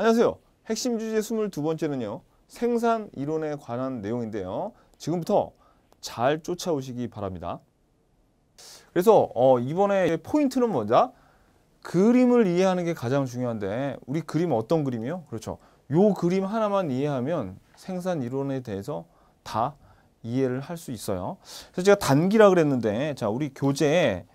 안녕하세요. 핵심 주제 22번째는요. 생산 이론에 관한 내용인데요. 지금부터 잘 쫓아오시기 바랍니다. 그래서 어, 이번에 포인트는 뭐죠? 그림을 이해하는 게 가장 중요한데 우리 그림 어떤 그림이요? 그렇죠. 요 그림 하나만 이해하면 생산 이론에 대해서 다 이해를 할 수 있어요. 그래서 제가 단기라 그랬는데 자 우리 교재에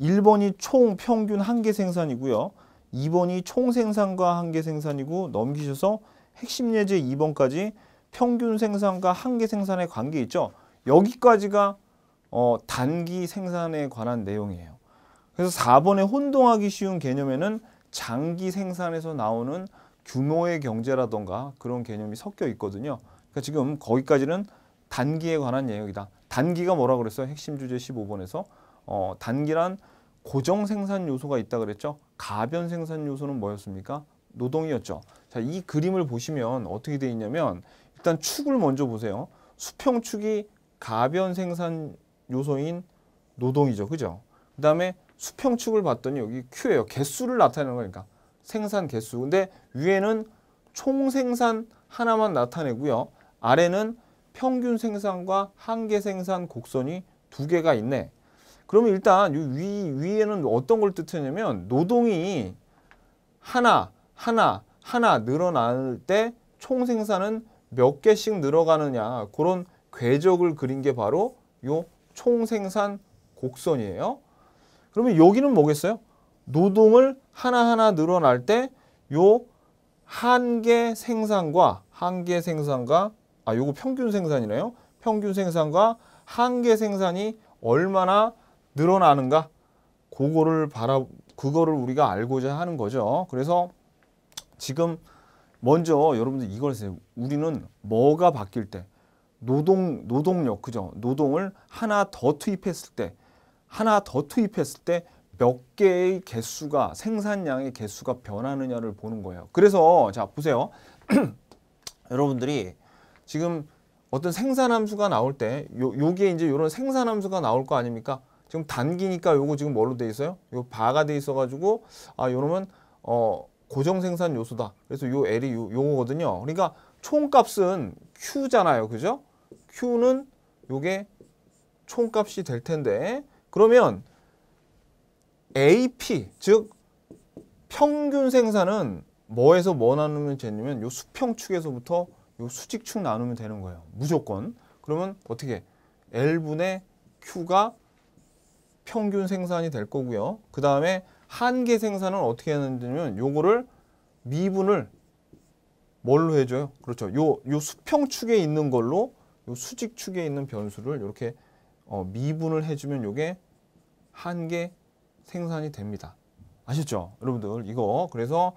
1번이 총 평균 한개 생산이고요. 2번이 총생산과 한계 생산이고 넘기셔서 핵심 예제 2번까지 평균 생산과 한계 생산의 관계 있죠. 여기까지가 어, 단기 생산에 관한 내용이에요. 그래서 4번에 혼동하기 쉬운 개념에는 장기 생산에서 나오는 규모의 경제라던가 그런 개념이 섞여 있거든요. 그러니까 지금 거기까지는 단기에 관한 내용이다. 단기가 뭐라 그랬어요? 핵심 주제 15번에서 어, 단기란 고정 생산 요소가 있다 그랬죠? 가변 생산 요소는 뭐였습니까? 노동이었죠. 자, 이 그림을 보시면 어떻게 되어 있냐면 일단 축을 먼저 보세요. 수평축이 가변 생산 요소인 노동이죠. 그죠? 그 다음에 수평축을 봤더니 여기 Q예요. 개수를 나타내는 거니까. 생산 개수. 근데 위에는 총 생산 하나만 나타내고요. 아래는 평균 생산과 한계 생산 곡선이 두 개가 있네. 그러면 일단 위 위에는 어떤 걸 뜻하냐면 노동이 하나 하나 하나 늘어날 때총 생산은 몇 개씩 늘어가느냐 그런 궤적을 그린 게 바로 요총 생산 곡선이에요. 그러면 여기는 뭐겠어요? 노동을 하나하나 늘어날 때요한개 생산과 한개 생산과 아 요거 평균 생산이네요. 평균 생산과 한개 생산이 얼마나 늘어나는가? 그거를 바라 그거를 우리가 알고자 하는 거죠. 그래서 지금 먼저 여러분들 이걸 세요. 우리는 뭐가 바뀔 때 노동 노동력 그죠? 노동을 하나 더 투입했을 때 하나 더 투입했을 때 몇 개의 개수가 생산량의 개수가 변하느냐를 보는 거예요. 그래서 자 보세요. 여러분들이 지금 어떤 생산함수가 나올 때 요, 요게 이제 요런 생산함수가 나올 거 아닙니까? 지금 단기니까 요거 지금 뭘로 돼 있어요? 요 바가 돼 있어가지고 아 요놈은 어 고정 생산 요소다. 그래서 요 L이 요, 요거거든요. 그러니까 총값은 Q잖아요. 그죠? Q는 요게 총값이 될 텐데 그러면 AP 즉 평균 생산은 뭐에서 뭐 나누면 되냐면 요 수평축에서부터 요 수직축 나누면 되는 거예요. 무조건. 그러면 어떻게 L분의 Q가 평균 생산이 될 거고요. 그 다음에 한계 생산은 어떻게 하는지면 요거를 미분을 뭘로 해줘요? 그렇죠. 요, 요 수평축에 있는 걸로 요 수직축에 있는 변수를 이렇게 어, 미분을 해주면 요게 한계 생산이 됩니다. 아셨죠? 여러분들 이거 그래서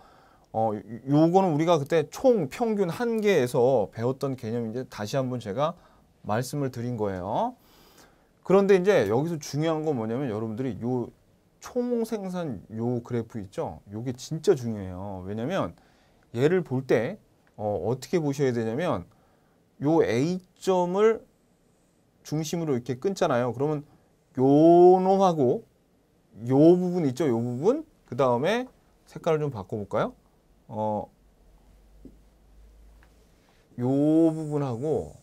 어, 요거는 우리가 그때 총 평균 한계에서 배웠던 개념인데 다시 한번 제가 말씀을 드린 거예요. 그런데 이제 여기서 중요한 건 뭐냐면 여러분들이 요총 생산 요 그래프 있죠? 요게 진짜 중요해요. 왜냐면 얘를 볼 때 어, 어떻게 보셔야 되냐면 요 A점을 중심으로 이렇게 끊잖아요. 그러면 요 놈하고 요 부분 있죠? 요 부분 그 다음에 색깔을 좀 바꿔볼까요? 어, 요 부분하고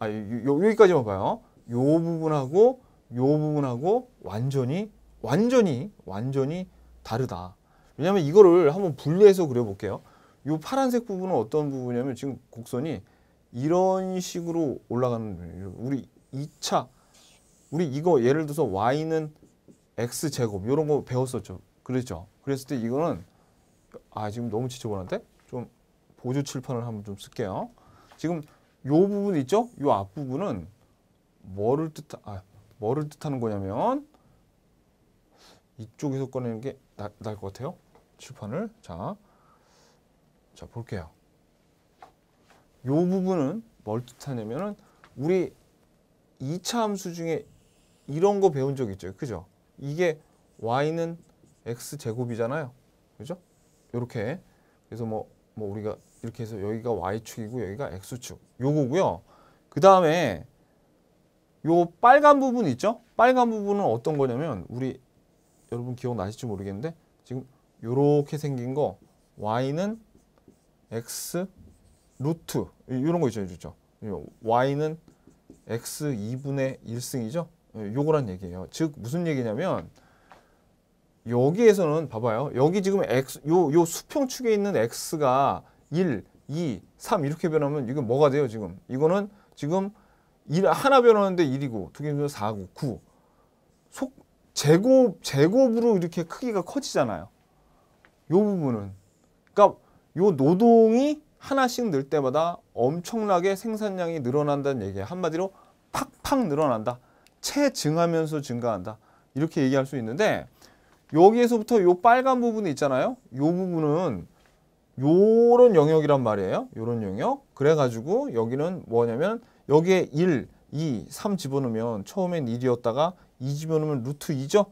아, 요, 여기까지만 봐요. 요 부분하고 요 부분하고 완전히 완전히 완전히 다르다. 왜냐면 이거를 한번 분리해서 그려볼게요. 이 파란색 부분은 어떤 부분이냐면 지금 곡선이 이런 식으로 올라가는 우리 2차 우리 이거 예를 들어서 y는 x 제곱 이런 거 배웠었죠. 그랬죠. 그랬을 때 이거는 아 지금 너무 지저분한데 좀 보조 칠판을 한번 좀 쓸게요. 지금 요 부분 있죠? 요 앞부분은 뭐를 뜻, 아, 뭐를 뜻하는 거냐면 이쪽에서 꺼내는 게 나, 나을 것 같아요. 칠판을. 자, 자 볼게요. 요 부분은 뭘 뜻하냐면은 우리 2차 함수 중에 이런 거 배운 적 있죠. 그죠? 이게 y는 x제곱이잖아요. 그죠? 요렇게. 그래서 뭐, 뭐 우리가 이렇게 해서 여기가 y축이고 여기가 x축. 요거고요. 그 다음에 요 빨간 부분 있죠? 빨간 부분은 어떤 거냐면 우리 여러분 기억나실지 모르겠는데 지금 요렇게 생긴 거 y는 x 루트 이런 거 있죠, 있죠. y는 x 2분의 1승이죠. 예, 요거란 얘기예요. 즉 무슨 얘기냐면 여기에서는 봐봐요. 여기 지금 x 요 요 수평축에 있는 x가 1, 2, 3 이렇게 변하면 이게 뭐가 돼요, 지금? 이거는 지금 일 하나 변하는데 1이고 두개 변하면 4고 9. 속 제곱 제곱으로 이렇게 크기가 커지잖아요. 요 부분은 그러니까 요 노동이 하나씩 늘 때마다 엄청나게 생산량이 늘어난다는 얘기예요. 한마디로 팍팍 늘어난다. 채 증하면서 증가한다. 이렇게 얘기할 수 있는데 여기에서부터 요 빨간 부분이 있잖아요. 요 부분은 요런 영역이란 말이에요. 요런 영역. 그래가지고 여기는 뭐냐면 여기에 1, 2, 3 집어넣으면 처음엔 1이었다가 2 집어넣으면 루트 2죠.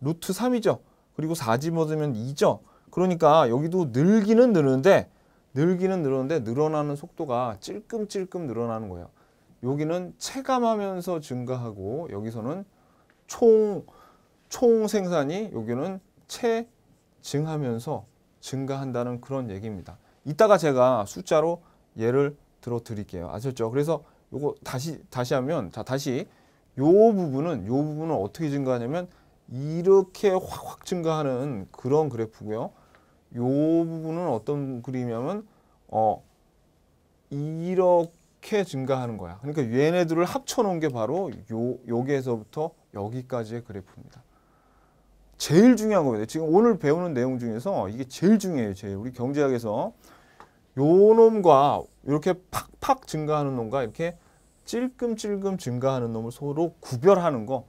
루트 3이죠. 그리고 4 집어넣으면 2죠. 그러니까 여기도 늘기는 늘는데 늘기는 늘었는데 늘어나는 속도가 찔끔찔끔 늘어나는 거예요. 여기는 체감하면서 증가하고 여기서는 총, 총 생산이 여기는 체증하면서 증가한다는 그런 얘기입니다. 이따가 제가 숫자로 예를 들어 드릴게요. 아셨죠? 그래서 요거 다시 다시 하면 자 다시 요 부분은 요 부분은 어떻게 증가하냐면 이렇게 확확 증가하는 그런 그래프고요. 요 부분은 어떤 그림이냐면 어 이렇게 증가하는 거야. 그러니까 얘네들을 합쳐 놓은 게 바로 요 여기에서부터 여기까지의 그래프입니다. 제일 중요한 겁니다. 지금 오늘 배우는 내용 중에서 이게 제일 중요해요. 제일 우리 경제학에서 요 놈과 이렇게 팍팍 증가하는 놈과 이렇게 찔끔찔끔 증가하는 놈을 서로 구별하는 거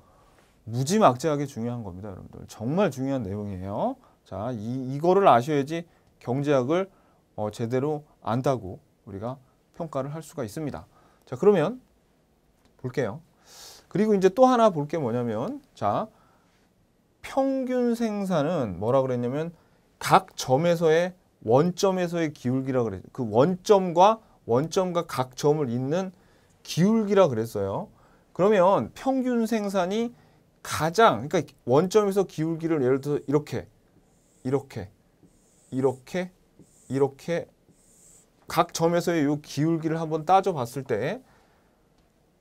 무지막지하게 중요한 겁니다. 여러분들 정말 중요한 내용이에요. 자, 이, 이거를 아셔야지 경제학을 어, 제대로 안다고 우리가 평가를 할 수가 있습니다. 자, 그러면 볼게요. 그리고 이제 또 하나 볼 게 뭐냐면 자, 평균 생산은 뭐라 그랬냐면 각 점에서의 원점에서의 기울기라 그랬요그 원점과 원점과 각 점을 잇는 기울기라 그랬어요. 그러면 평균 생산이 가장 그러니까 원점에서 기울기를 예를 들어서 이렇게 이렇게 이렇게 이렇게 각 점에서의 요 기울기를 한번 따져 봤을 때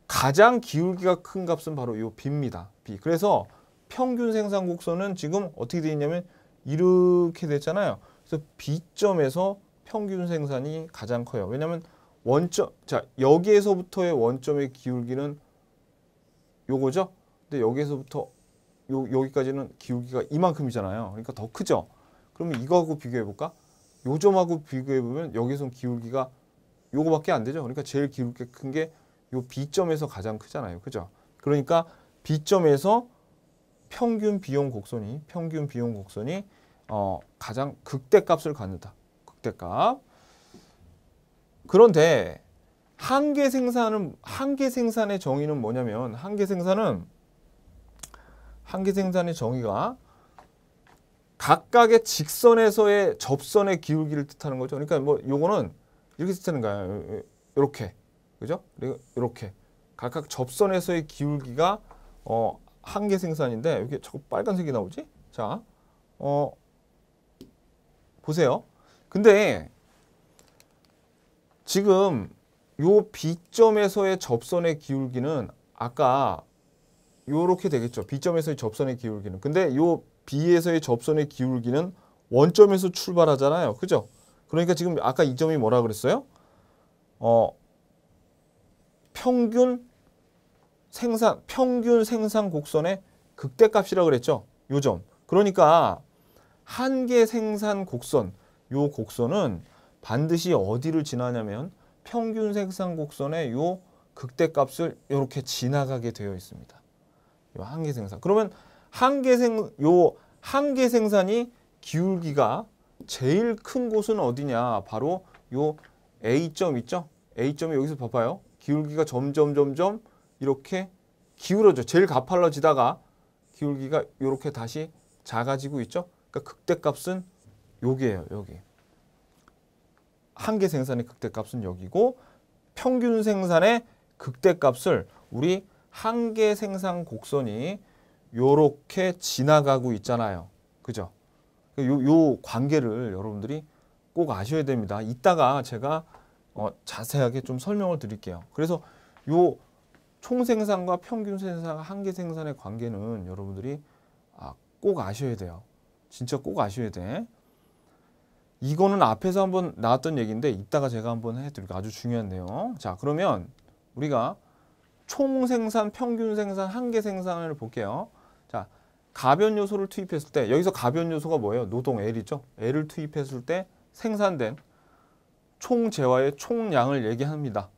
가장 기울기가 큰 값은 바로 요 b입니다. b. 그래서 평균 생산 곡선은 지금 어떻게 되어 있냐면 이렇게 됐잖아요. 그래서 B점에서 평균 생산이 가장 커요. 왜냐하면 원점, 자 여기에서부터의 원점의 기울기는 요거죠. 근데 여기에서부터 요, 여기까지는 기울기가 이만큼이잖아요. 그러니까 더 크죠. 그러면 이거하고 비교해볼까? 요점하고 비교해보면 여기서 기울기가 요거밖에 안 되죠. 그러니까 제일 기울기 큰게 요 B점에서 가장 크잖아요. 그죠? 그러니까 B점에서 평균 비용 곡선이, 평균 비용 곡선이 어, 가장 극대값을 갖는다. 극대값. 그런데 한계 생산은 한계 생산의 정의는 뭐냐면 한계 생산은 한계 생산의 정의가 각각의 직선에서의 접선의 기울기를 뜻하는 거죠. 그러니까 뭐 요거는 이렇게 뜻하는 거예요. 요렇게. 그죠? 그리고 요렇게. 각각 접선에서의 기울기가 어 한계 생산인데 이게 자꾸 빨간색이 나오지? 자. 어 보세요. 근데 지금 요 B점에서의 접선의 기울기는 아까 요렇게 되겠죠. B점에서의 접선의 기울기는. 근데 요 B에서의 접선의 기울기는 원점에서 출발하잖아요. 그죠? 그러니까 지금 아까 이 점이 뭐라 그랬어요? 어, 평균 생산, 평균 생산 곡선의 극대값이라 그랬죠. 요 점. 그러니까 한계 생산 곡선, 요 곡선은 반드시 어디를 지나냐면 평균 생산 곡선의 요 극대값을 이렇게 지나가게 되어 있습니다. 요한개 생산. 그러면 한개생요한개 생산이 기울기가 제일 큰 곳은 어디냐? 바로 요 A점 있죠? A점이 여기서 봐봐요. 기울기가 점점 점점 이렇게 기울어져. 제일 가팔라지다가 기울기가 이렇게 다시 작아지고 있죠? 그러니까 극대값은 여기예요. 여기. 한개 생산의 극대값은 여기고 평균 생산의 극대값을 우리 한개 생산 곡선이 요렇게 지나가고 있잖아요. 그죠? 그러니까 요, 요 관계를 여러분들이 꼭 아셔야 됩니다. 이따가 제가 어, 자세하게 좀 설명을 드릴게요. 그래서 요 총생산과 평균 생산과 한계 생산의 관계는 여러분들이 아, 꼭 아셔야 돼요. 진짜 꼭 아셔야 돼. 이거는 앞에서 한번 나왔던 얘기인데 이따가 제가 한번 해드릴게요. 아주 중요한 내용. 자 그러면 우리가 총 생산, 평균 생산, 한계 생산을 볼게요. 자 가변 요소를 투입했을 때 여기서 가변 요소가 뭐예요? 노동 L이죠. L을 투입했을 때 생산된 총 재화의 총량을 얘기합니다.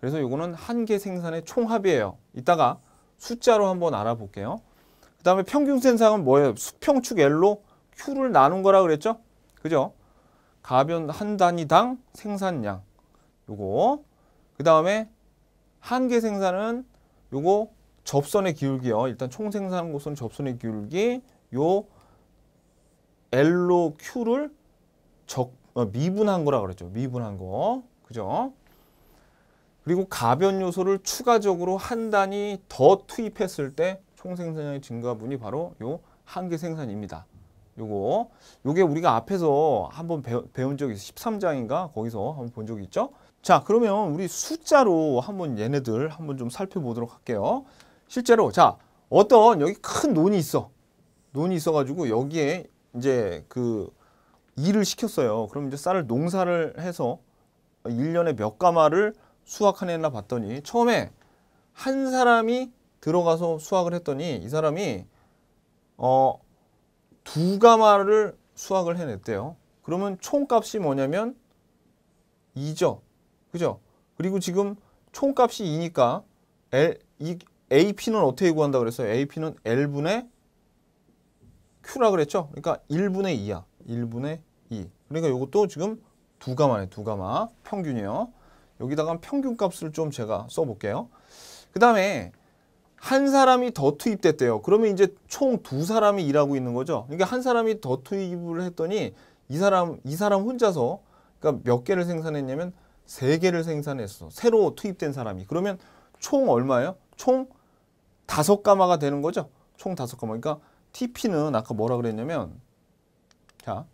그래서 이거는 한계 생산의 총합이에요. 이따가 숫자로 한번 알아볼게요. 그 다음에 평균 생산은 뭐예요? 수평축 L로 Q를 나눈 거라 그랬죠? 그죠? 가변 한 단위당 생산량 요거 그 다음에 한개 생산은 요거 접선의 기울기요. 일단 총 생산 곡선 접선의 기울기 요 L로 Q를 적, 어, 미분한 거라 그랬죠. 미분한 거. 그죠? 그리고 가변 요소를 추가적으로 한 단위 더 투입했을 때 총생산량의 증가분이 바로 요 한계 생산입니다. 요거 요게 우리가 앞에서 한번 배운 적이 있어 13장인가 거기서 한번 본 적이 있죠 자 그러면 우리 숫자로 한번 얘네들 한번 좀 살펴보도록 할게요 실제로 자 어떤 여기 큰 논이 있어 논이 있어 가지고 여기에 이제 그 일을 시켰어요 그럼 이제 쌀을 농사를 해서 1년에몇 가마를 수확하느냐 봤더니 처음에 한 사람이 들어가서 수확을 했더니 이 사람이 어두 가마를 수확을 해냈대요. 그러면 총값이 뭐냐면 2죠. 그죠? 그리고 지금 총값이 2니까 L, 이, AP는 어떻게 구한다고 그랬어요? AP는 L분의 Q라 그랬죠? 그러니까 1분의 2야. 1분의 2. 그러니까 이것도 지금 두 가마네. 두 가마. 평균이요. 여기다가 평균값을 좀 제가 써볼게요. 그 다음에 한 사람이 더 투입됐대요. 그러면 이제 총 두 사람이 일하고 있는 거죠. 그러니까 한 사람이 더 투입을 했더니 이 사람 이 사람 혼자서 그러니까 몇 개를 생산했냐면 세 개를 생산했어. 새로 투입된 사람이. 그러면 총 얼마예요? 총 다섯 가마가 되는 거죠. 총 다섯 가마. 그러니까 TP는 아까 뭐라 그랬냐면 자,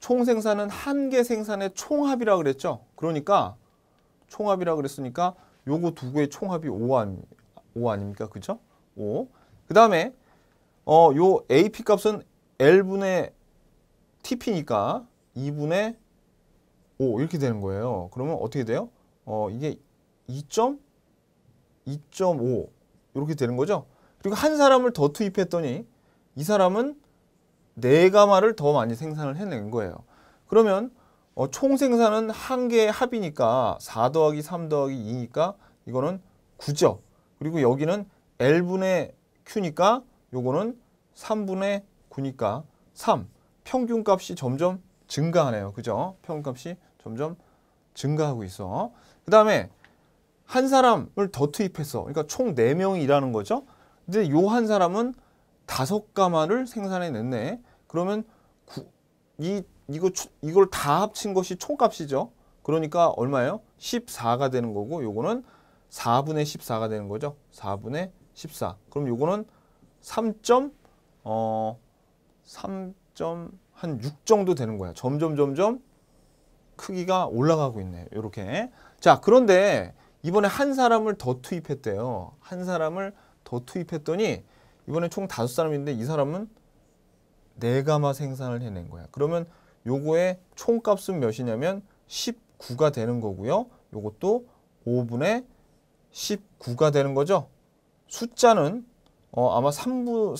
총 생산은 한 개 생산의 총합이라 그랬죠. 그러니까 총합이라 그랬으니까 요거 두 개의 총합이 5아니까 5 아닙니까? 그죠? 5. 그 다음에 어, 요 AP 값은 L분의 TP니까 2분의 5 이렇게 되는 거예요. 그러면 어떻게 돼요? 어, 이게 2.2.5 이렇게 되는 거죠. 그리고 한 사람을 더 투입했더니 이 사람은 4가마를 더 많이 생산을 해낸 거예요. 그러면 어, 총 생산은 한 개의 합이니까 4 더하기 3 더하기 2니까 이거는 9죠. 그리고 여기는 L분의 Q니까 요거는 3분의 9니까 3. 평균값이 점점 증가하네요. 그죠? 평균값이 점점 증가하고 있어. 그 다음에 한 사람을 더 투입했어. 그러니까 총 4명이 일하는 거죠. 근데 요 한 사람은 다섯 가마를 생산해냈네. 그러면 구, 이, 이거, 이걸 다 합친 것이 총값이죠. 그러니까 얼마예요? 14가 되는 거고 요거는 4분의 14가 되는 거죠. 4분의 14. 그럼 요거는 3. 어 3.한 6 정도 되는 거야. 점점 점점 크기가 올라가고 있네. 요렇게. 이 자, 그런데 이번에 한 사람을 더 투입했대요. 한 사람을 더 투입했더니 이번에 총 다섯 사람인데 이 사람은 네가마 생산을 해낸 거야. 그러면 요거의 총값은 몇이냐면 19가 되는 거고요. 요것도 5분의 19가 되는 거죠. 숫자는 어, 아마 3부,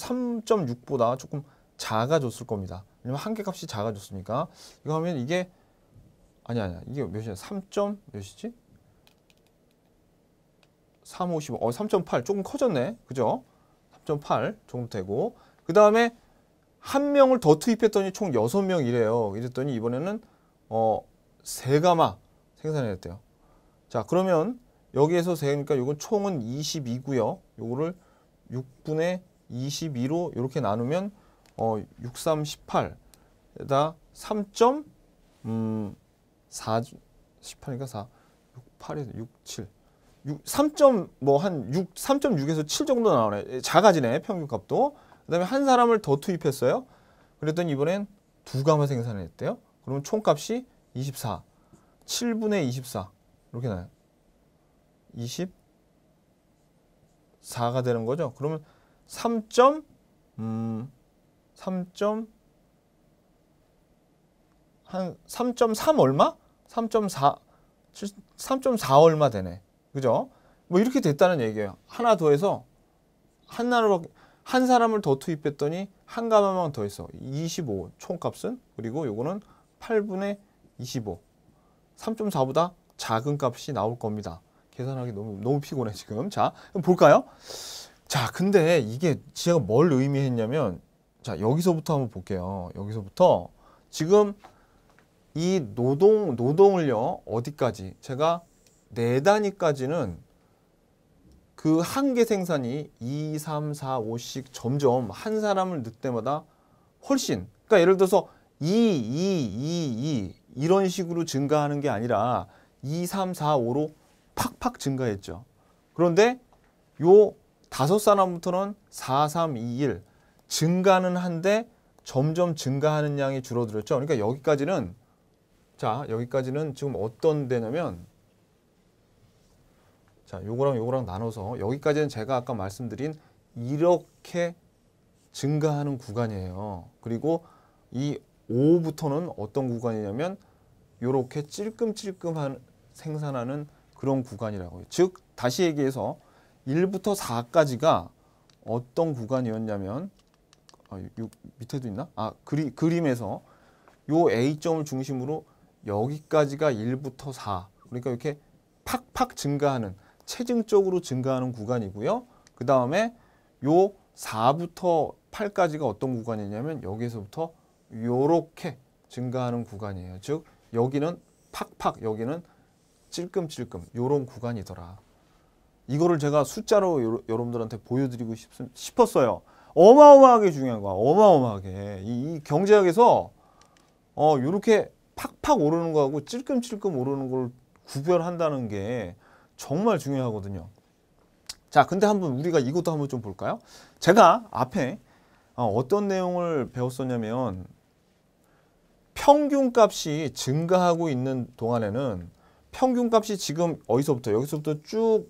3.6보다 조금 작아졌을 겁니다. 왜냐면 한 개 값이 작아졌으니까. 이거 하면 이게 아니 아니야. 이게 몇이냐? 3. 몇이지? 355. 어, 3.8 조금 커졌네. 그죠? 3.8 조금 되고 그다음에 한 명을 더 투입했더니 총 6명이래요. 이랬더니 이번에는 어, 세 가마 생산해냈대요. 자, 그러면 여기에서 되니까 이건 총은 22고요. 요거를 6분의 22로 이렇게 나누면 어, 6, 3, 8에다 3. 음, 4, 18이니까 4, 6, 8에서 6, 7. 3. 뭐 한 6, 3.6에서 7 정도 나오네. 예, 작아지네, 평균값도. 그 다음에 한 사람을 더 투입했어요. 그랬더니 이번엔 두 감을 생산했대요. 그러면 총값이 24. 7분의 24. 이렇게 나요. 24가 되는 거죠. 그러면 3. 음, 3. 한3.3 얼마? 3.4 3.4 얼마 되네. 그죠? 뭐 이렇게 됐다는 얘기예요. 하나 더해서 한나로한 사람을 더 투입했더니 한 가마만 더 했어. 25 총값은 그리고 요거는 8분의 25. 3.4보다 작은 값이 나올 겁니다. 계산하기 너무 너무 피곤해 지금. 자, 그럼 볼까요? 자, 근데 이게 제가 뭘 의미했냐면 자, 여기서부터 한번 볼게요. 여기서부터 지금 이 노동 노동을요. 어디까지? 제가 네 단위까지는 그한계 생산이 2, 3, 4, 5씩 점점 한 사람을 늦 때마다 훨씬 그러니까 예를 들어서 2, 2, 2, 2 이런 식으로 증가하는 게 아니라 2, 3, 4, 5로 팍팍 증가했죠. 그런데 요 다섯 사람부터는 4, 3, 2, 1 증가는 한데 점점 증가하는 양이 줄어들었죠. 그러니까 여기까지는 자 여기까지는 지금 어떤 데냐면 자 요거랑 요거랑 나눠서 여기까지는 제가 아까 말씀드린 이렇게 증가하는 구간이에요. 그리고 이 5부터는 어떤 구간이냐면 요렇게 찔끔찔끔한 생산하는 그런 구간이라고요. 즉 다시 얘기해서 1부터 4까지가 어떤 구간이었냐면 아, 요 밑에도 있나? 아 그리, 그림에서 요 A점을 중심으로 여기까지가 1부터 4 그러니까 이렇게 팍팍 증가하는 체증적으로 증가하는 구간이고요. 그 다음에 요 4부터 8까지가 어떤 구간이냐면 여기서부터 요렇게 증가하는 구간이에요. 즉 여기는 팍팍 여기는 찔끔찔끔 요런 구간이더라. 이거를 제가 숫자로 요 여러분들한테 보여드리고 싶, 싶었어요. 어마어마하게 중요한 거야. 어마어마하게. 이, 이 경제학에서 어, 요렇게 팍팍 오르는 거하고 찔끔찔끔 오르는 걸 구별한다는 게 정말 중요하거든요. 자, 근데 한번 우리가 이것도 한번 좀 볼까요? 제가 앞에 어, 어떤 내용을 배웠었냐면 평균값이 증가하고 있는 동안에는 평균값이 지금 어디서부터 여기서부터 쭉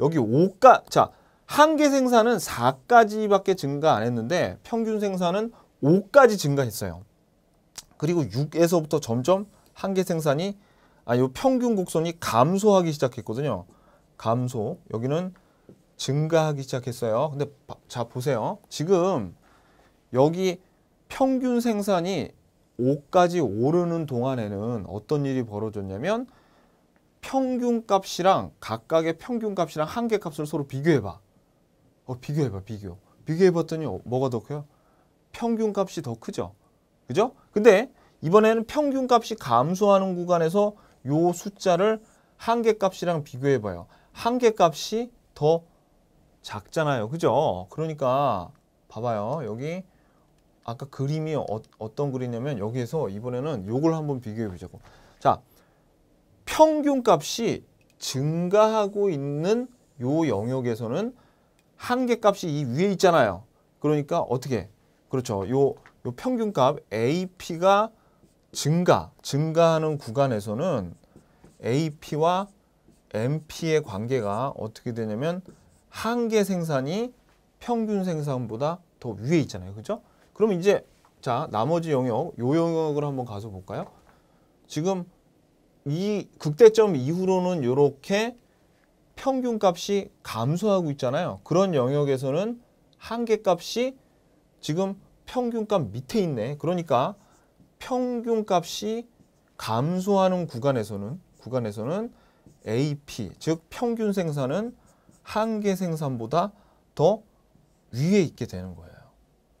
여기 5가 자, 한개 생산은 4까지밖에 증가 안 했는데 평균 생산은 5까지 증가했어요. 그리고 6에서부터 점점 한개 생산이 아, 요 평균 곡선이 감소하기 시작했거든요. 감소. 여기는 증가하기 시작했어요. 근데 자 보세요. 지금 여기 평균 생산이 5까지 오르는 동안에는 어떤 일이 벌어졌냐면 평균값이랑 각각의 평균값이랑 한계값을 서로 비교해봐. 어, 비교해봐, 비교. 비교해봤더니 어, 뭐가 더 커요? 평균값이 더 크죠. 그죠? 근데 이번에는 평균값이 감소하는 구간에서 요 숫자를 한계값이랑 비교해봐요. 한계값이 더 작잖아요. 그죠? 그러니까 봐봐요. 여기 아까 그림이 어, 떤 그림이냐면 여기에서 이번에는 요걸 한번 비교해보자고. 자, 평균값이 증가하고 있는 이 영역에서는 한계값이 이 위에 있잖아요. 그러니까 어떻게? 그렇죠. 요, 요 평균값 AP가 증가, 증가하는 구간에서는 AP와 MP의 관계가 어떻게 되냐면 한계 생산이 평균 생산보다 더 위에 있잖아요. 그죠? 렇 그럼 이제 자 나머지 영역, 요 영역을 한번 가서 볼까요? 지금 이 극대점 이후로는 이렇게 평균값이 감소하고 있잖아요. 그런 영역에서는 한계값이 지금 평균값 밑에 있네. 그러니까 평균값이 감소하는 구간에서는 구간에서는 AP 즉 평균 생산은 한계 생산보다 더 위에 있게 되는 거예요.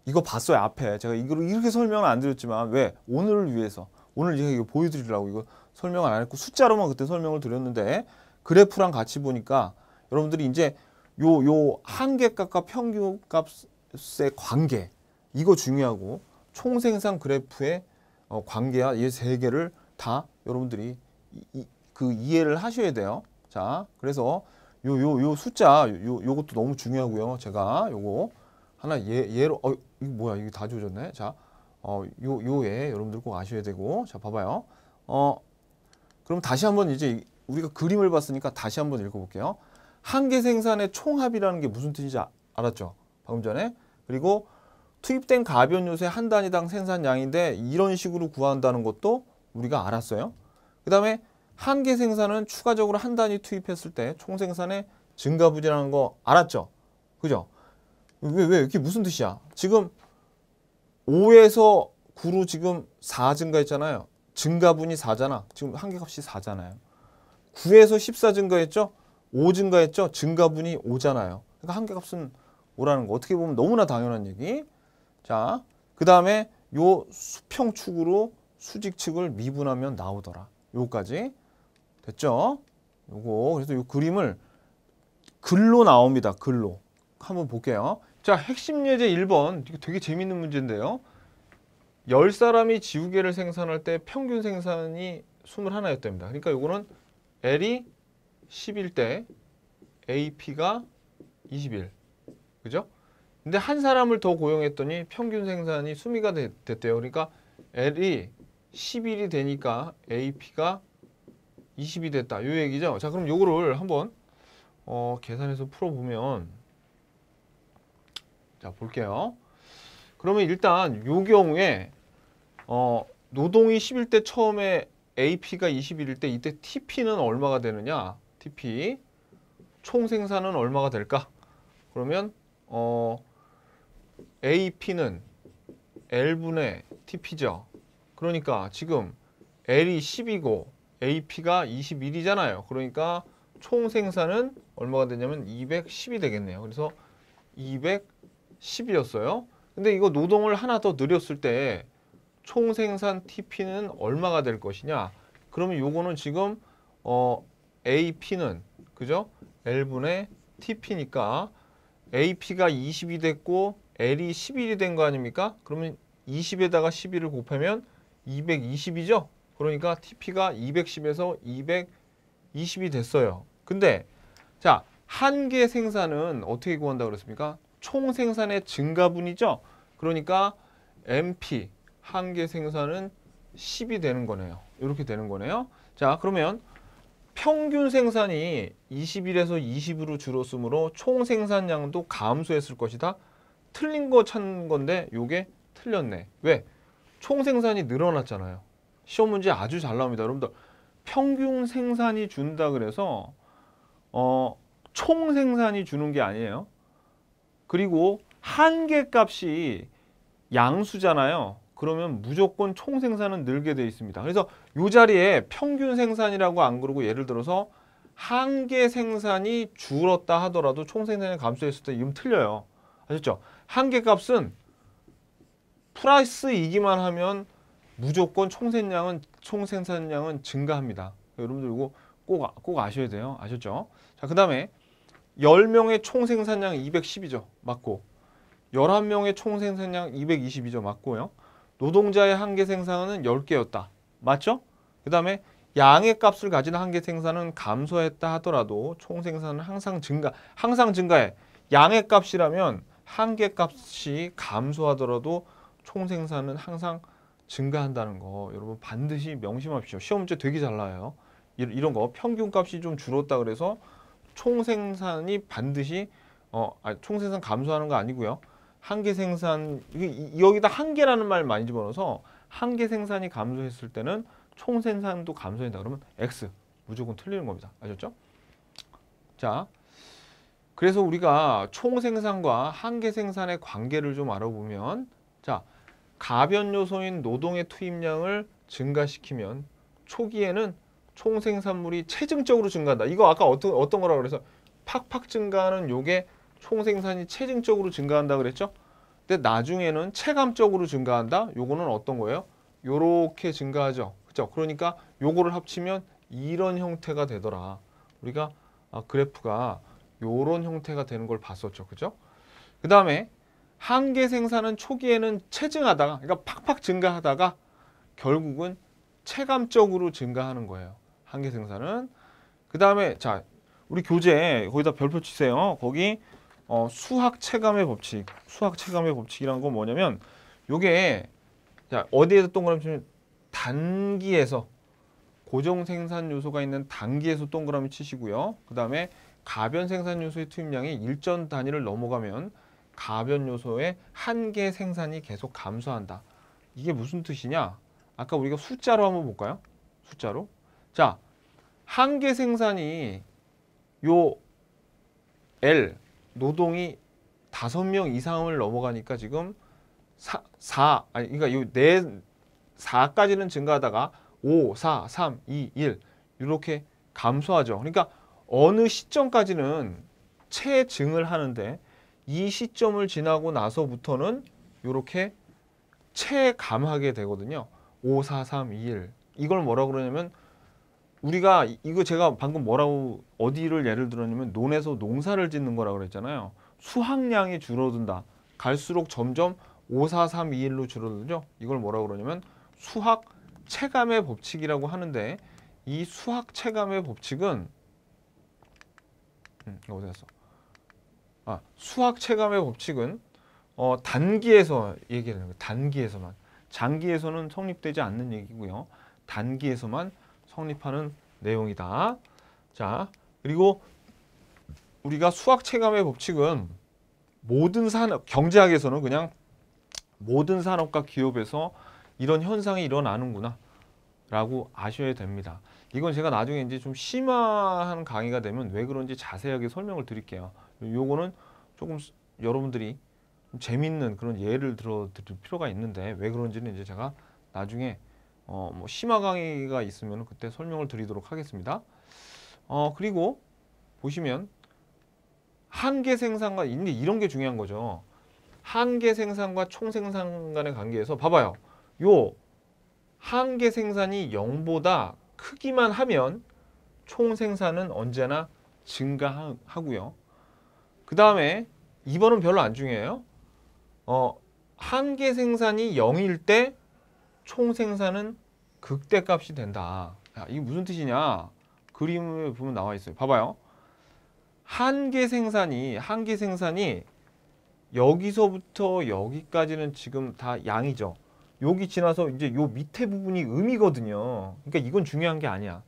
이거 봤어요 앞에 제가 이걸 이렇게 설명을 안 드렸지만 왜 오늘을 위해서 오늘 제가 이거 보여드리려고 이거 설명을 안 했고 숫자로만 그때 설명을 드렸는데 그래프랑 같이 보니까 여러분들이 이제 요 요 한계값과 평균값의 관계 이거 중요하고 총 생산 그래프의 어, 관계와 이 세 개를 다 여러분들이 이, 이, 그 이해를 하셔야 돼요. 자, 그래서 요 요 요 숫자 요 요것도 너무 중요하고요. 제가 요거 하나 예 예로 어 이거 뭐야 이게 다 조졌네. 자, 어 요 요에 여러분들 꼭 아셔야 되고 자 봐봐요. 어 그럼 다시 한번 이제 우리가 그림을 봤으니까 다시 한번 읽어볼게요. 한개 생산의 총합이라는 게 무슨 뜻인지 아, 알았죠? 방금 전에. 그리고 투입된 가변 요소의 한 단위당 생산량인데 이런 식으로 구한다는 것도 우리가 알았어요. 그 다음에 한개 생산은 추가적으로 한 단위 투입했을 때 총생산의 증가부진하는 거 알았죠? 그죠? 왜, 왜, 이게 무슨 뜻이야? 지금 5에서 9로 지금 4 증가했잖아요. 증가분이 4잖아. 지금 한계값이 4잖아요. 9에서 14 증가했죠? 5 증가했죠? 증가분이 5잖아요. 그러니까 한계값은 5라는 거. 어떻게 보면 너무나 당연한 얘기. 자, 그 다음에 요 수평축으로 수직축을 미분하면 나오더라. 요까지. 됐죠? 요거. 그래서 요 그림을 글로 나옵니다. 글로. 한번 볼게요. 자, 핵심 예제 1번. 이거 되게 재밌는 문제인데요. 10사람이 지우개를 생산할 때 평균 생산이 21였답니다. 그러니까 요거는 L이 11대 AP가 21. 그죠? 근데 한 사람을 더 고용했더니 평균 생산이 20가 됐대요. 그러니까 L이 11이 되니까 AP가 20이 됐다. 요 얘기죠. 자, 그럼 요거를 한번 어, 계산해서 풀어보면 자, 볼게요. 그러면 일단 요 경우에 어, 노동이 11대 처음에 AP가 21일 때 이때 TP는 얼마가 되느냐? TP 총 생산은 얼마가 될까? 그러면 어 AP는 L분의 TP죠. 그러니까 지금 L이 10이고 AP가 21이잖아요. 그러니까 총 생산은 얼마가 되냐면 210이 되겠네요. 그래서 210이었어요. 근데 이거 노동을 하나 더 늘렸을 때총 생산 TP는 얼마가 될 것이냐? 그러면 요거는 지금 어 AP는 그죠? L분의 TP니까 AP가 20이 됐고 L이 11이 된 거 아닙니까? 그러면 20에다가 11을 곱하면 220이죠? 그러니까 TP가 210에서 220이 됐어요. 근데 자, 한 개 생산은 어떻게 구한다고 그랬습니까? 총 생산의 증가분이죠? 그러니까 MP 한개 생산은 10이 되는 거네요. 이렇게 되는 거네요. 자 그러면 평균 생산이 21에서 20으로 줄었으므로 총 생산량도 감소했을 것이다. 틀린 거 찾는 건데 요게 틀렸네. 왜? 총 생산이 늘어났잖아요. 시험 문제 아주 잘 나옵니다. 여러분들 평균 생산이 준다 그래서 어, 총 생산이 주는 게 아니에요. 그리고 한계 값이 양수잖아요. 그러면 무조건 총 생산은 늘게 돼 있습니다. 그래서 이 자리에 평균 생산이라고 안 그러고 예를 들어서 한개 생산이 줄었다 하더라도 총 생산이 감소했을 때 이건 틀려요. 아셨죠? 한개 값은 플러스 이기만 하면 무조건 총생량은 총생산량은 증가합니다. 여러분들 이거 꼭, 아, 꼭 아셔야 돼요. 아셨죠? 자, 그 다음에 10명의 총생산량 210이죠. 맞고 11명의 총생산량 220이죠. 맞고요. 노동자의 한계 생산은 10개였다. 맞죠? 그 다음에 양의 값을 가진 한계 생산은 감소했다 하더라도 총 생산은 항상 증가, 항상 증가해. 양의 값이라면 한계 값이 감소하더라도 총 생산은 항상 증가한다는 거 여러분 반드시 명심하십시오. 시험 문제 되게 잘 나와요. 이런 거 평균 값이 좀 줄었다 그래서 총 생산이 반드시 어, 아, 총 생산 감소하는 거 아니고요. 한계 생산 여기다 한계라는 말 많이 집어넣어서 한계 생산이 감소했을 때는 총 생산도 감소한다 그러면 X 무조건 틀리는 겁니다. 아셨죠? 자, 그래서 우리가 총 생산과 한계 생산의 관계를 좀 알아보면 자, 가변 요소인 노동의 투입량을 증가시키면 초기에는 총 생산물이 체증적으로 증가한다. 이거 아까 어떤 어떤 거라고 그래서 팍팍 증가하는 요게 총 생산이 체증적으로 증가한다 그랬죠? 근데 나중에는 체감적으로 증가한다? 요거는 어떤 거예요? 요렇게 증가하죠. 그죠 그러니까 요거를 합치면 이런 형태가 되더라. 우리가 아, 그래프가 요런 형태가 되는 걸 봤었죠. 그죠? 그 다음에 한계 생산은 초기에는 체증하다가 그러니까 팍팍 증가하다가 결국은 체감적으로 증가하는 거예요. 한계 생산은. 그 다음에 자 우리 교재 거기다 별표 치세요. 거기 어, 수학 체감의 법칙, 수학 체감의 법칙이라는 건 뭐냐면 요게 자, 어디에서 동그라미 치면 단기에서 고정 생산 요소가 있는 단기에서 동그라미 치시고요. 그다음에 가변 생산 요소의 투입량이 일전 단위를 넘어가면 가변 요소의 한계 생산이 계속 감소한다. 이게 무슨 뜻이냐? 아까 우리가 숫자로 한번 볼까요? 숫자로. 자, 한계 생산이 요 L 노동이 다섯 명 이상을 넘어가니까 지금 사, 사 아니 그러니까 요네 사까지는 증가하다가 오, 사, 삼, 이, 일 이렇게 감소하죠. 그러니까 어느 시점까지는 체증을 하는데 이 시점을 지나고 나서부터는 이렇게 체감하게 되거든요. 오, 사, 삼, 이, 일 이걸 뭐라 그러냐면 우리가 이거 제가 방금 뭐라고 어디를 예를 들었냐면 논에서 농사를 짓는 거라고 그랬잖아요. 수확량이 줄어든다. 갈수록 점점 5, 4, 3, 2, 1로 줄어들죠. 이걸 뭐라고 그러냐면 수학 체감의 법칙이라고 하는데 이 수학 체감의 법칙은 음, 어디 갔어? 아, 수학 체감의 법칙은 어, 단기에서 얘기하는 거예요. 단기에서만. 장기에서는 성립되지 않는 얘기고요. 단기에서만 성립하는 내용이다. 자, 그리고 우리가 수학 체감의 법칙은 모든 산업, 경제학에서는 그냥 모든 산업과 기업에서 이런 현상이 일어나는구나 라고 아셔야 됩니다. 이건 제가 나중에 이제 좀 심화한 강의가 되면 왜 그런지 자세하게 설명을 드릴게요. 요거는 조금 여러분들이 재밌는 그런 예를 들어 드릴 필요가 있는데 왜 그런지는 이제 제가 나중에 어, 뭐 심화 강의가 있으면 그때 설명을 드리도록 하겠습니다. 어, 그리고 보시면 한계 생산과 이런 게 중요한 거죠. 한계 생산과 총 생산 간의 관계에서 봐봐요. 요 한계 생산이 0보다 크기만 하면 총 생산은 언제나 증가하고요. 그 다음에 2번은 별로 안 중요해요. 어, 한계 생산이 0일 때 총생산은 극대값이 된다. 야, 이게 무슨 뜻이냐? 그림을 보면 나와 있어요. 봐봐요. 한계 생산이 한계 생산이 여기서부터 여기까지는 지금 다 양이죠. 여기 지나서 이제 요 밑에 부분이 음이거든요. 그러니까 이건 중요한 게 아니야.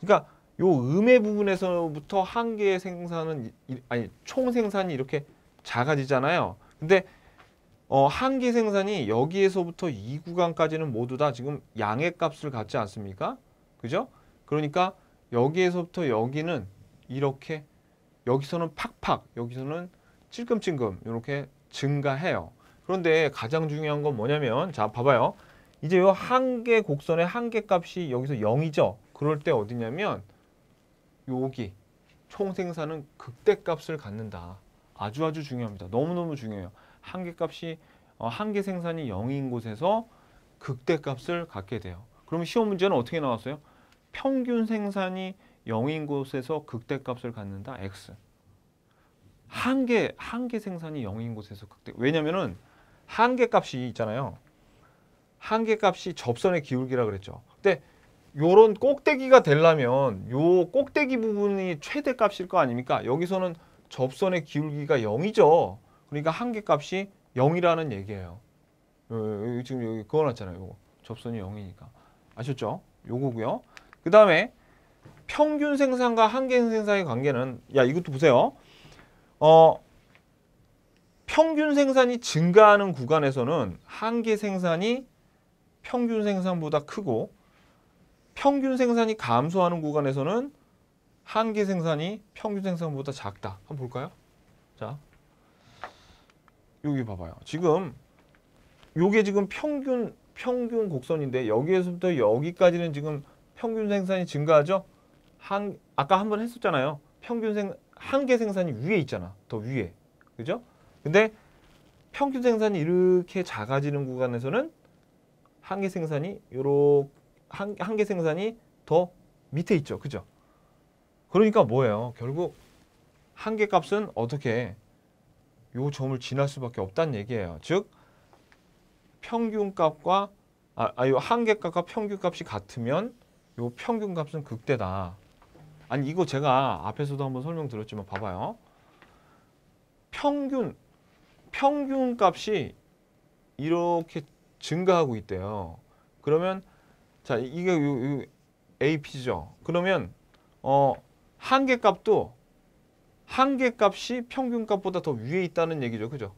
그러니까 요 음의 부분에서부터 한계 생산은 아니 총 생산이 이렇게 작아지잖아요. 근데 어, 한기 생산이 여기에서부터 이 구간까지는 모두 다 지금 양의 값을 갖지 않습니까? 그죠? 그러니까 여기에서부터 여기는 이렇게 여기서는 팍팍 여기서는 찔끔찔끔 이렇게 증가해요. 그런데 가장 중요한 건 뭐냐면 자 봐봐요. 이제 요한개 곡선의 한개 값이 여기서 0이죠. 그럴 때 어디냐면 여기 총생산은 극대값을 갖는다. 아주 아주 중요합니다. 너무너무 중요해요. 한계값이 어, 한계 생산이 0인 곳에서 극대값을 갖게 돼요. 그럼 시험 문제는 어떻게 나왔어요? 평균 생산이 0인 곳에서 극대값을 갖는다 x. 한계 한계 생산이 0인 곳에서 극대. 왜냐면은 한계 값이 있잖아요. 한계 값이 접선의 기울기라 그랬죠. 근데 요런 꼭대기가 되려면 요 꼭대기 부분이 최대 값일 거 아닙니까? 여기서는 접선의 기울기가 0이죠. 그러니까 한계 값이 0이라는 얘기예요. 어, 여기 지금 여기 그어놨잖아요. 요거. 접선이 0이니까. 아셨죠? 요거고요. 그 다음에 평균 생산과 한계 생산의 관계는 야 이것도 보세요. 어 평균 생산이 증가하는 구간에서는 한계 생산이 평균 생산보다 크고 평균 생산이 감소하는 구간에서는 한계 생산이 평균 생산보다 작다. 한번 볼까요? 자, 여기 봐봐요. 지금 요게 지금 평균 평균 곡선인데 여기에서부터 여기까지는 지금 평균 생산이 증가하죠? 한 아까 한 번 했었잖아요. 평균 생한계 생산이 위에 있잖아. 더 위에. 그죠? 근데 평균 생산이 이렇게 작아지는 구간에서는 한계 생산이 요로 한한 개 생산이 더 밑에 있죠. 그죠? 그러니까 뭐예요? 결국 한계 값은 어떻게 요 점을 지날 수밖에 없다는 얘기예요. 즉 평균값과 아, 아, 한계값과 평균값이 같으면 요 평균값은 극대다. 아니 이거 제가 앞에서도 한번 설명드렸지만 봐봐요. 평균 평균값이 이렇게 증가하고 있대요. 그러면 자 이게 요, 요 AP죠. 그러면 어 한계값도 한계값이 평균값보다 더 위에 있다는 얘기죠. 그죠?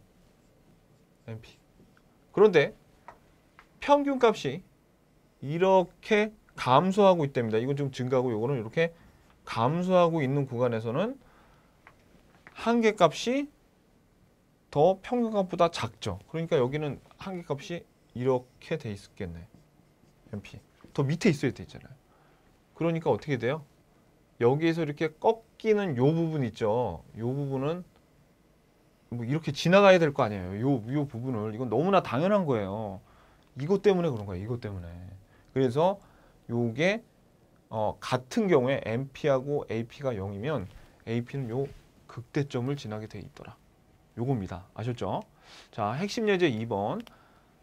NP. 그런데 평균값이 이렇게 감소하고 있답니다. 이건 좀 증가하고 이거는 이렇게 감소하고 있는 구간에서는 한계값이 더 평균값보다 작죠. 그러니까 여기는 한계값이 이렇게 돼 있겠네. NP. 더 밑에 있어야 되잖아요. 그러니까 어떻게 돼요? 여기에서 이렇게 꺾이는 요 부분 있죠. 요 부분은 뭐 이렇게 지나가야 될 거 아니에요. 요, 요 부분을. 이건 너무나 당연한 거예요. 이것 때문에 그런 거예요. 이것 때문에. 그래서 요게 어, 같은 경우에 MP하고 AP가 0이면 AP는 요 극대점을 지나게 돼 있더라. 요겁니다. 아셨죠? 자, 핵심 예제 2번.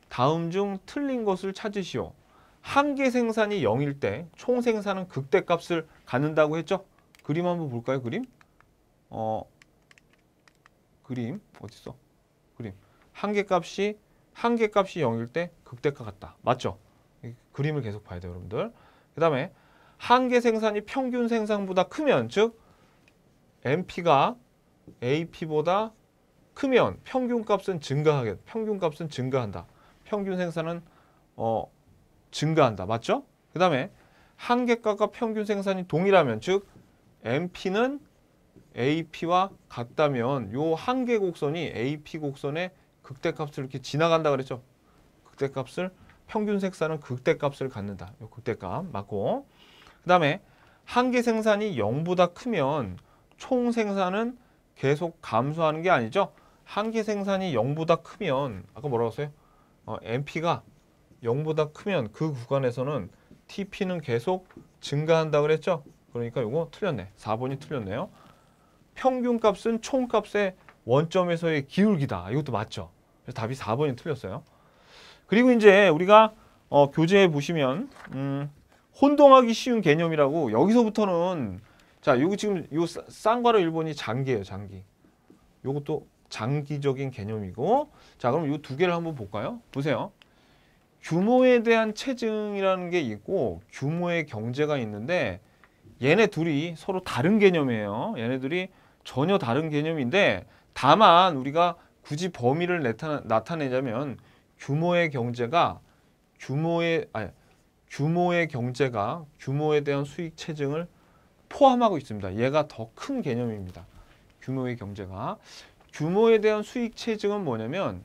다음 중 틀린 것을 찾으시오. 한개 생산이 0일 때총 생산은 극대값을 갖는다고 했죠. 그림 한번 볼까요? 그림? 어, 그림 어딨어? 그림 한개 값이 한개 값이 0일 때 극대값 같다. 맞죠? 그림을 계속 봐야 돼요, 여러분들. 그 다음에 한개 생산이 평균 생산보다 크면 즉 MP가 AP보다 크면 평균값은 증가하게 평균값은 증가한다. 평균 생산은 어 증가한다. 맞죠? 그 다음에 한계값과 평균 생산이 동일하면 즉 MP는 AP와 같다면 요 한계 곡선이 AP 곡선의 극대값을 이렇게 지나간다 그랬죠. 극대값을 평균 색산은 극대값을 갖는다. 요 극대값 맞고 그 다음에 한계 생산이 0보다 크면 총 생산은 계속 감소하는 게 아니죠. 한계 생산이 0보다 크면 아까 뭐라고 했어요? 어, MP가 0보다 크면 그 구간에서는 TP는 계속 증가한다 그랬죠? 그러니까 이거 틀렸네. 4번이 틀렸네요. 평균값은 총값의 원점에서의 기울기다. 이것도 맞죠? 그래서 답이 4번이 틀렸어요. 그리고 이제 우리가 어, 교재에 보시면 음, 혼동하기 쉬운 개념이라고 여기서부터는 자, 요거 지금 요 쌍괄호 1번이 장기예요, 장기. 요것도 장기적인 개념이고 자, 그럼 요 두 개를 한번 볼까요? 보세요. 규모에 대한 체증이라는 게 있고 규모의 경제가 있는데 얘네 둘이 서로 다른 개념이에요. 얘네 둘이 전혀 다른 개념인데 다만 우리가 굳이 범위를 나타내, 나타내자면 규모의 경제가 규모의 아니 규모의 경제가 규모에 대한 수익 체증을 포함하고 있습니다. 얘가 더 큰 개념입니다. 규모의 경제가 규모에 대한 수익 체증은 뭐냐면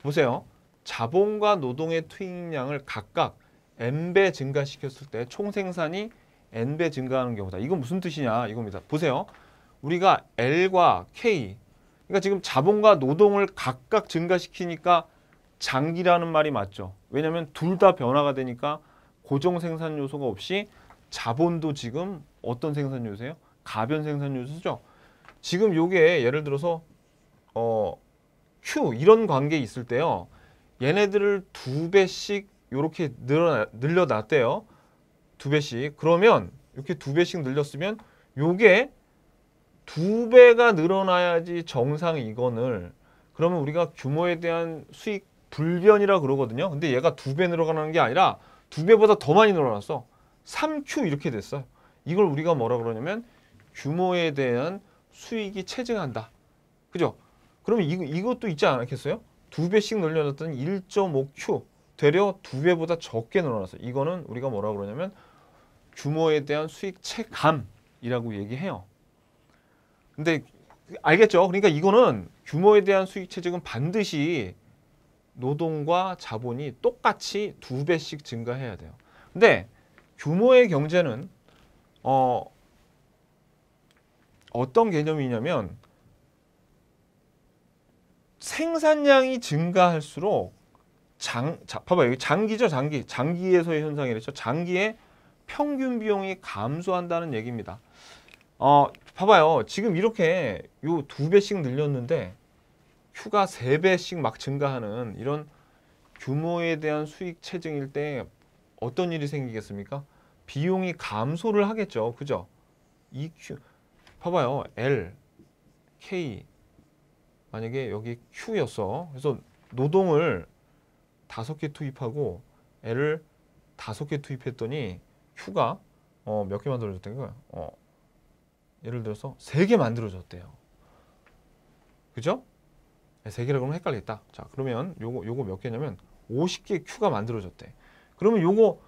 보세요. 자본과 노동의 투입량을 각각 n배 증가시켰을 때총 생산이 n배 증가하는 경우다. 이건 무슨 뜻이냐 이겁니다. 보세요. 우리가 L과 K 그러니까 지금 자본과 노동을 각각 증가시키니까 장기라는 말이 맞죠. 왜냐하면 둘 다 변화가 되니까 고정 생산 요소가 없이 자본도 지금 어떤 생산 요소예요? 가변 생산 요소죠. 지금 요게 예를 들어서 어 Q 이런 관계 있을 때요. 얘네들을 두 배씩 이렇게 늘어 늘려놨대요. 두 배씩. 그러면 이렇게 두 배씩 늘렸으면 요게 두 배가 늘어나야지 정상 이건을 그러면 우리가 규모에 대한 수익 불변이라 그러거든요. 근데 얘가 두 배 늘어가는 게 아니라 두 배보다 더 많이 늘어났어. 3Q 이렇게 됐어요. 이걸 우리가 뭐라 그러냐면 규모에 대한 수익이 체증한다. 그죠? 그러면 이, 이것도 있지 않겠어요? 두 배씩 늘려놨던 1.5Q 되려 두 배보다 적게 늘어났어요. 이거는 우리가 뭐라 고 그러냐면 규모에 대한 수익 체감이라고 얘기해요. 근데 알겠죠? 그러니까 이거는 규모에 대한 수익 체증은 반드시 노동과 자본이 똑같이 두 배씩 증가해야 돼요. 근데 규모의 경제는 어 어떤 개념이냐면 생산량이 증가할수록 장, 자, 봐봐 여기 장기죠 장기 장기에서의 현상이랬죠 그렇죠? 장기에 평균 비용이 감소한다는 얘기입니다 어 봐봐요 지금 이렇게 요 두 배씩 늘렸는데 큐가 세 배씩 막 증가하는 이런 규모에 대한 수익 체증일 때 어떤 일이 생기겠습니까 비용이 감소를 하겠죠 그죠 EQ 봐봐요 L K 만약에 여기 Q였어. 그래서 노동을 다섯 개 투입하고 L을 다섯 개 투입했더니 Q가 어, 몇 개 만들어졌다는 거야. 어. 예를 들어서 세 개 만들어졌대요. 그죠? 네, 세 개라고 하면 헷갈리겠다. 자, 그러면 요거 요거 몇 개냐면 50개 Q가 만들어졌대. 그러면 요거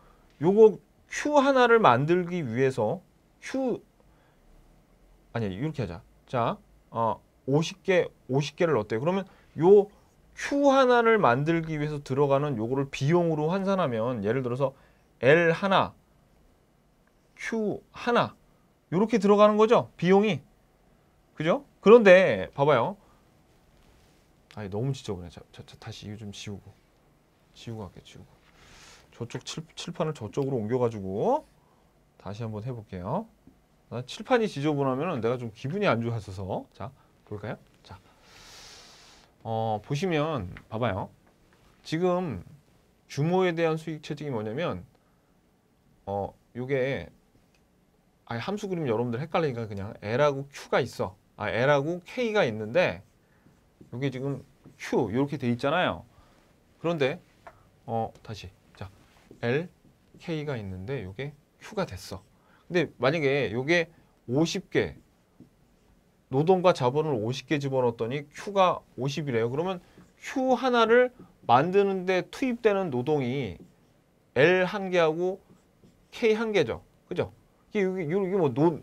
요거 Q 하나를 만들기 위해서 Q 아니 이렇게 하자. 자, 어 50개, 50개를 넣었대요. 그러면 요 Q 하나를 만들기 위해서 들어가는 요거를 비용으로 환산하면 예를 들어서 L 하나, Q 하나 요렇게 들어가는 거죠. 비용이. 그죠? 그런데 봐봐요. 아니 너무 지저분해. 자, 자, 자, 다시 이거 좀 지우고. 지우고 할게 요 지우고. 저쪽 칠, 칠판을 저쪽으로 옮겨가지고 다시 한번 해볼게요. 칠판이 지저분하면 내가 좀 기분이 안 좋아져서 자 볼까요? 자, 어, 보시면 봐봐요. 지금 규모에 대한 수익 채증이 뭐냐면 어, 요게 아 함수 그림 여러분들 헷갈리니까 그냥 L하고 Q가 있어. 아, L하고 K가 있는데 요게 지금 Q 이렇게 돼 있잖아요. 그런데 어, 다시 자, L, K가 있는데 요게 Q가 됐어. 근데 만약에 요게 50개 노동과 자본을 50개 집어넣었더니 Q가 50이래요. 그러면 Q 하나를 만드는데 투입되는 노동이 L 한 개하고 K 한 개죠. 그죠? 이게, 이게, 이게 뭐 노,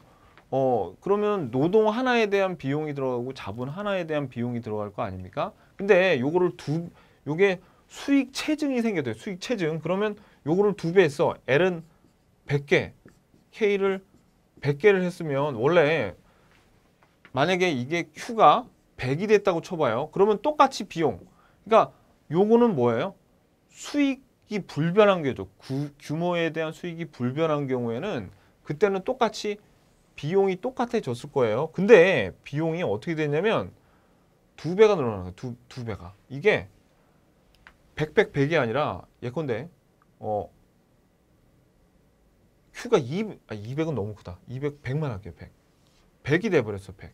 어, 그러면 노동 하나에 대한 비용이 들어가고 자본 하나에 대한 비용이 들어갈 거 아닙니까? 근데 요거를 두, 요게 수익 체증이 생겨요. 수익 체증. 그러면 요거를 두 배 했어. L은 100개, K를 100개를 했으면 원래 만약에 이게 Q가 100이 됐다고 쳐봐요. 그러면 똑같이 비용. 그러니까 요거는 뭐예요? 수익이 불변한 게죠 규모에 대한 수익이 불변한 경우에는 그때는 똑같이 비용이 똑같아졌을 거예요. 근데 비용이 어떻게 됐냐면 두 배가 늘어나는 거예요. 두, 두 배가. 이게 100, 100, 100이 아니라 예컨대 어 Q가 200, 아, 200은 너무 크다. 200, 100만 할게요. 100. 100이 돼버렸어 100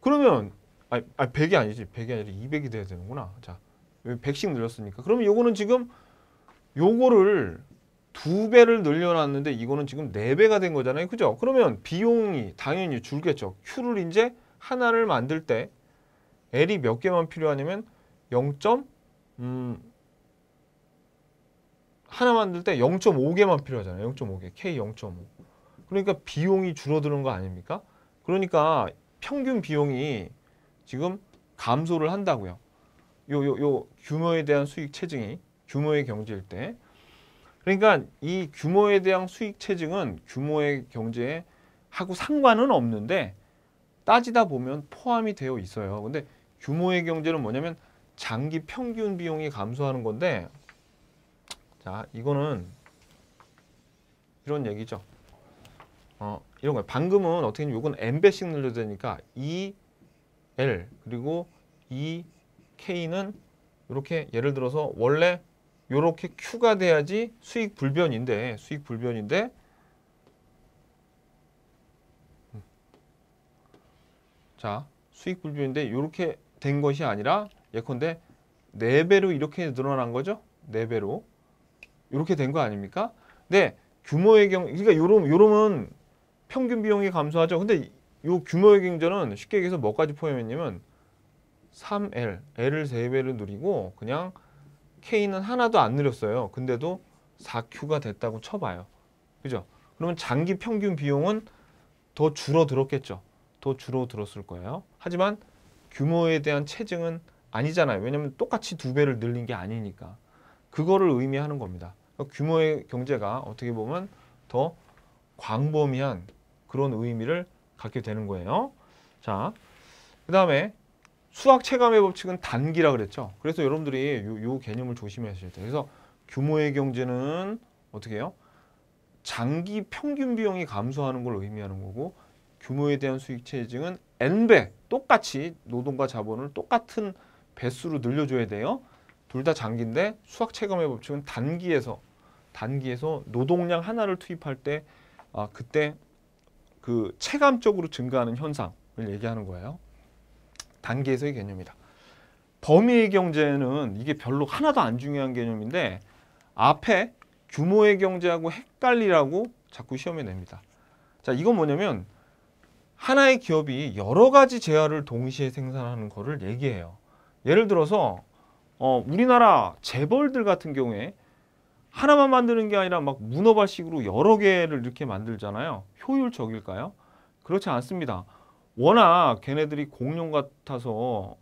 그러면 아니, 아니 100이 아니지 100이 아니라 200이 돼야 되는구나 자 100씩 늘렸으니까 그러면 요거는 지금 요거를 두 배를 늘려놨는데 이거는 지금 네 배가 된 거잖아요 그죠 그러면 비용이 당연히 줄겠죠 Q를 이제 하나를 만들 때 L이 몇 개만 필요하냐면 0. 음, 하나 만들 때 0.5개만 필요하잖아요. 0.5개. K 0.5. 그러니까 비용이 줄어드는 거 아닙니까? 그러니까 평균 비용이 지금 감소를 한다고요. 요, 요, 요 규모에 대한 수익 체증이 규모의 경제일 때. 그러니까 이 규모에 대한 수익 체증은 규모의 경제에 하고 상관은 없는데 따지다 보면 포함이 되어 있어요. 근데 규모의 경제는 뭐냐면 장기 평균 비용이 감소하는 건데 자, 이거는 이런 얘기죠. 어, 이런 거예요. 방금은 어떻게 보면 이건 n배씩 늘려야 되니까 e l 그리고 e k는 이렇게 예를 들어서 원래 이렇게 q가 돼야지 수익 불변인데 수익 불변인데 자 수익 불변인데 이렇게 된 것이 아니라 예컨대 4배로 이렇게 늘어난 거죠 4배로 이렇게 된 거 아닙니까? 근데 규모의 경우 그러니까 요런 요러면 평균 비용이 감소하죠. 근데 이 규모의 경제는 쉽게 얘기해서 뭐까지 포함했냐면 3L, L을 3배를 누리고 그냥 K는 하나도 안늘렸어요 근데도 4Q가 됐다고 쳐봐요. 그죠? 그러면 장기 평균 비용은 더 줄어들었겠죠. 더 줄어들었을 거예요. 하지만 규모에 대한 체증은 아니잖아요. 왜냐하면 똑같이 2 배를 늘린 게 아니니까. 그거를 의미하는 겁니다. 그러니까 규모의 경제가 어떻게 보면 더 광범위한 그런 의미를 갖게 되는 거예요. 자, 그 다음에 수학 체감의 법칙은 단기라 그랬죠. 그래서 여러분들이 요, 개념을 조심하셔야 돼요. 그래서 규모의 경제는 어떻게 해요? 장기 평균 비용이 감소하는 걸 의미하는 거고 규모에 대한 수익 체증은 n배 똑같이 노동과 자본을 똑같은 배수로 늘려줘야 돼요. 둘 다 장기인데 수학 체감의 법칙은 단기에서 단기에서 노동량 하나를 투입할 때 아, 그때 그 체감적으로 증가하는 현상을 얘기하는 거예요. 단계에서의 개념이다. 범위의 경제는 이게 별로 하나도 안 중요한 개념인데 앞에 규모의 경제하고 헷갈리라고 자꾸 시험에 냅니다. 자, 이건 뭐냐면 하나의 기업이 여러 가지 재화를 동시에 생산하는 거를 얘기해요. 예를 들어서 어, 우리나라 재벌들 같은 경우에 하나만 만드는 게 아니라 막 문어발식으로 여러 개를 이렇게 만들잖아요. 효율적일까요? 그렇지 않습니다. 워낙 걔네들이 공룡 같아서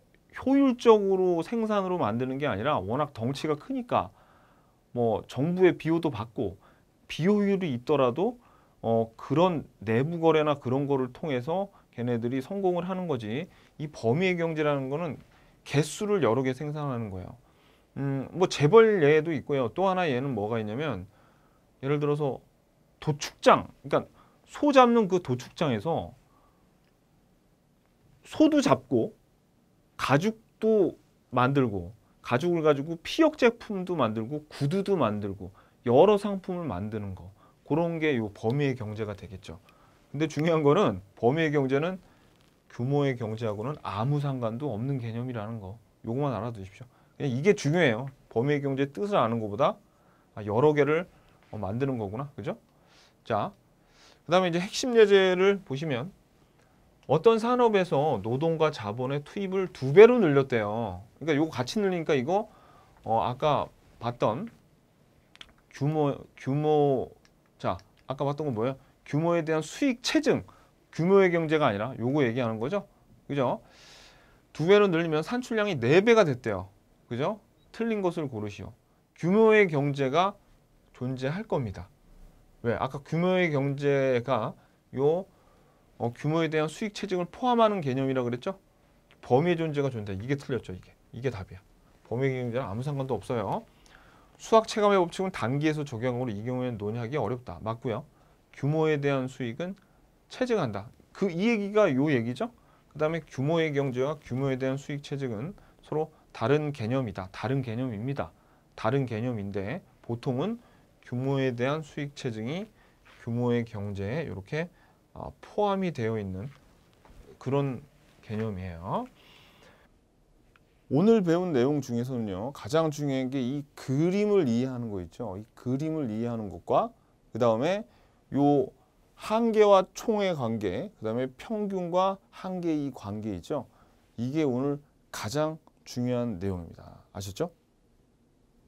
효율적으로 생산으로 만드는 게 아니라 워낙 덩치가 크니까 뭐 정부의 비호도 받고 비효율이 있더라도 어 그런 내부 거래나 그런 거를 통해서 걔네들이 성공을 하는 거지 이 범위의 경제라는 거는 개수를 여러 개 생산하는 거예요. 음, 뭐 재벌 예도 있고요. 또 하나 예는 뭐가 있냐면 예를 들어서 도축장, 그러니까 소 잡는 그 도축장에서 소도 잡고 가죽도 만들고 가죽을 가지고 피혁 제품도 만들고 구두도 만들고 여러 상품을 만드는 거 그런 게 요 범위의 경제가 되겠죠. 근데 중요한 거는 범위의 경제는 규모의 경제하고는 아무 상관도 없는 개념이라는 거 요것만 알아두십시오. 예, 이게 중요해요. 범위의 경제 뜻을 아는 것보다 아, 여러 개를 어, 만드는 거구나. 그죠? 자, 그 다음에 이제 핵심 예제를 보시면 어떤 산업에서 노동과 자본의 투입을 두 배로 늘렸대요. 그러니까 이거 같이 늘리니까 이거 어 아까 봤던 규모 규모 자 아까 봤던 거 뭐예요? 규모에 대한 수익 체증 규모의 경제가 아니라 요거 얘기하는 거죠. 그죠? 두 배로 늘리면 산출량이 네 배가 됐대요. 그죠? 틀린 것을 고르시오. 규모의 경제가 존재할 겁니다. 왜? 아까 규모의 경제가 요 어, 규모에 대한 수익 체증을 포함하는 개념이라 그랬죠? 범위의 존재가 존재. 이게 틀렸죠, 이게. 이게 답이야. 범위의 경제랑 아무 상관도 없어요. 수학 체감의 법칙은 단기에서 적용으로 이 경우에는 논의하기 어렵다. 맞고요. 규모에 대한 수익은 체증한다. 그 이 얘기가 요 얘기죠. 그 다음에 규모의 경제와 규모에 대한 수익 체증은 서로 다른 개념이다. 다른 개념입니다. 다른 개념인데 보통은 규모에 대한 수익 체증이 규모의 경제에 이렇게 아, 포함이 되어 있는 그런 개념이에요. 오늘 배운 내용 중에서는요 가장 중요한 게 이 그림을 이해하는 거 있죠 이 그림을 이해하는 것과 그 다음에 이 한계와 총의 관계 그 다음에 평균과 한계의 관계 있죠 이게 오늘 가장 중요한 내용입니다. 아셨죠?